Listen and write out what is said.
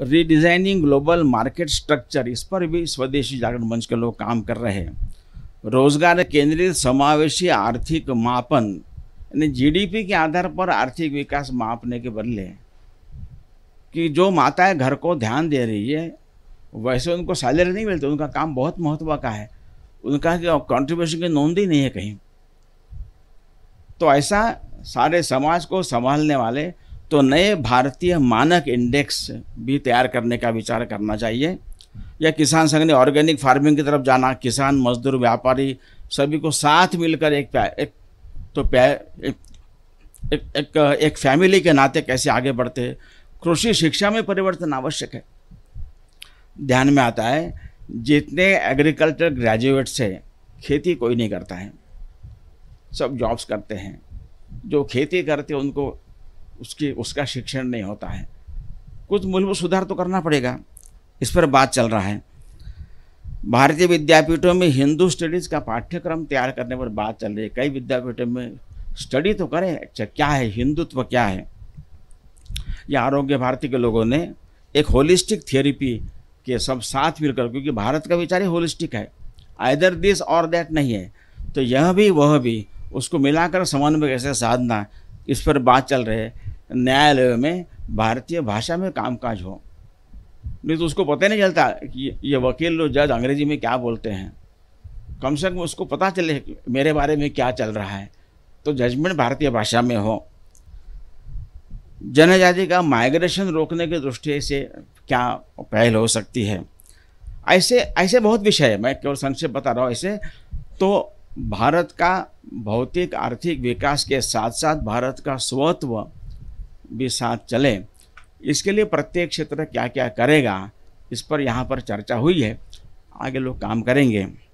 redesigning global market structure इस पर भी स्वदेशी जागरण मंच के लोग काम कर रहे हैं रोजगार केंद्रित समावेशी आर्थिक मापन यानी जीडीपी के आधार पर आर्थिक विकास मापने के बदले कि जो माताएं घर को ध्यान दे रही है वैसे उनको सैलरी नहीं मिलती उनका काम बहुत महत्व का है उनका कंट्रीब्यूशन की नोंद ही नहीं है कहीं तो ऐसा सारे समाज को संभालने वाले तो नए भारतीय मानक इंडेक्स भी तैयार करने का विचार करना चाहिए या किसान संघ ने ऑर्गेनिक फार्मिंग की तरफ जाना किसान मजदूर व्यापारी सभी को साथ मिलकर एक एक तो एक, एक, एक, एक फैमिली के नाते कैसे आगे बढ़ते कृषि शिक्षा में परिवर्तन आवश्यक है ध्यान में आता है जितने एग्रीकल्चर ग्रेजुएट्स हैं खेती कोई नहीं करता है सब जॉब्स करते हैं जो खेती करते हैं उनको उसकी उसका शिक्षण नहीं होता है कुछ मूलभूत सुधार तो करना पड़ेगा इस पर बात चल रहा है भारतीय विद्यापीठों में हिंदू स्टडीज़ का पाठ्यक्रम तैयार करने पर बात चल रही है कई विद्यापीठों में स्टडी तो करें अच्छा क्या है हिंदुत्व क्या है या आरोग्य भारती के लोगों ने एक होलिस्टिक थेरेपी के सब साथ मिलकर क्योंकि भारत का विचार ही होलिस्टिक है आइदर दिस और दैट नहीं है तो यह भी वह भी उसको मिलाकर समन्वय कैसे साधना इस पर बात चल रही है न्यायालय में भारतीय भाषा में कामकाज हो नहीं तो उसको पता नहीं चलता कि ये वकील लोग जज अंग्रेजी में क्या बोलते हैं कम से कम उसको पता चले मेरे बारे में क्या चल रहा है तो जजमेंट भारतीय भाषा में हो जनजाति का माइग्रेशन रोकने की दृष्टि से क्या पहल हो सकती है ऐसे ऐसे बहुत विषय है मैं केवल संक्षेप बता रहा हूँ ऐसे तो भारत का भौतिक आर्थिक विकास के साथ साथ भारत का स्वत्व भी साथ चले इसके लिए प्रत्येक क्षेत्र क्या क्या करेगा इस पर यहाँ पर चर्चा हुई है आगे लोग काम करेंगे